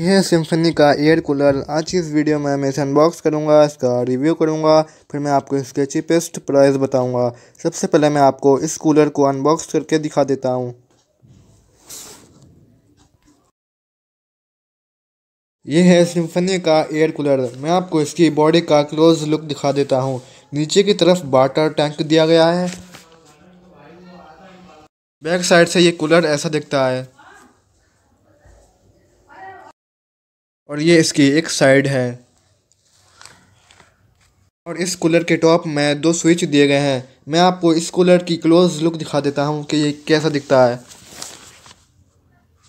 यह सिम्फनी का air cooler आज की इस वीडियो में मैं इसे अनबॉक्स करूंगा इसका रिव्यू करूंगा फिर मैं आपको इसके चीपेस्ट प्राइस बताऊंगा सबसे पहले मैं आपको इस कूलर को अनबॉक्स करके दिखा देता हूं यह है सिम्फनी का एयर कूलर मैं आपको इसकी बॉडी का क्लोज लुक दिखा देता हूं नीचे की तरफ वाटर टैंक दिया गया है बैक साइड से ये कूलर ऐसा दिखता है और ये इसकी एक साइड है और इस कूलर के टॉप में दो स्विच दिए गए हैं मैं आपको इस कूलर की क्लोज लुक दिखा देता हूँ कि ये कैसा दिखता है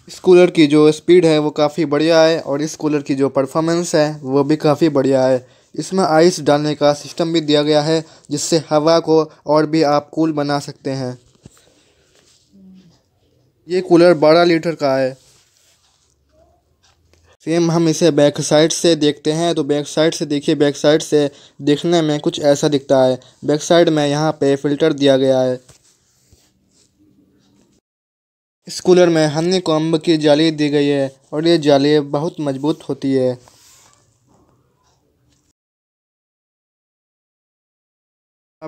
इस कूलर की जो स्पीड है वो काफ़ी बढ़िया है और इस कूलर की जो परफॉर्मेंस है वो भी काफ़ी बढ़िया है इसमें आइस डालने का सिस्टम भी दिया गया है जिससे हवा को और भी आप कूल बना सकते हैं ये कूलर बारह लीटर का है सेम हम इसे बैक साइड से देखते हैं तो बैक साइड से देखिए बैक साइड से देखने में कुछ ऐसा दिखता है बैक साइड में यहाँ पे फिल्टर दिया गया है इस कूलर में हनी कॉम्ब की जाली दी गई है और ये जाली बहुत मजबूत होती है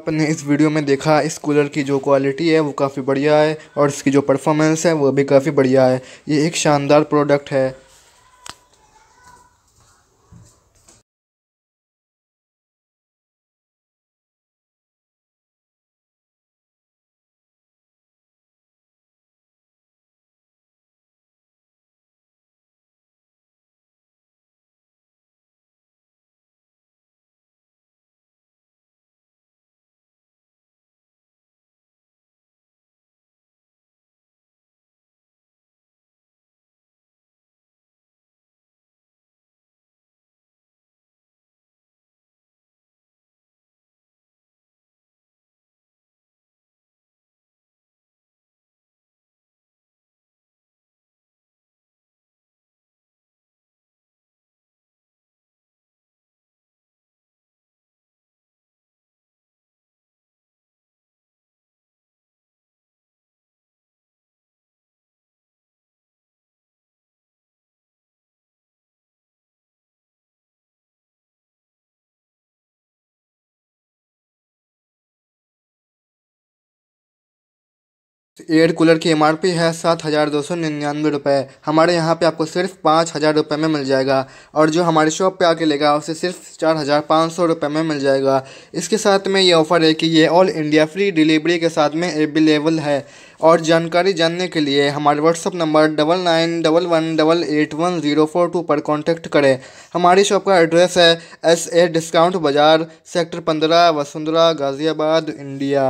आपने इस वीडियो में देखा इस कूलर की जो क्वालिटी है वो काफ़ी बढ़िया है और इसकी जो परफॉर्मेंस है वो भी काफ़ी बढ़िया है ये एक शानदार प्रोडक्ट है तो एयर कूलर की एमआरपी है सात हज़ार दो सौ निन्यानवे रुपये हमारे यहाँ पे आपको सिर्फ पाँच हज़ार रुपये में मिल जाएगा और जो हमारे शॉप पे आके लेगा उसे सिर्फ चार हज़ार पाँच सौ रुपये में मिल जाएगा इसके साथ में ये ऑफ़र है कि ये ऑल इंडिया फ्री डिलीवरी के साथ में अवेलेबल है और जानकारी जानने के लिए हमारे WhatsApp number double nine double one double eight one zero four two पर कॉन्टेक्ट करें हमारी शॉप का एड्रेस है एस ए डिस्काउंट बाज़ार सेक्टर पंद्रह वसुंधरा गाज़ियाबाद इंडिया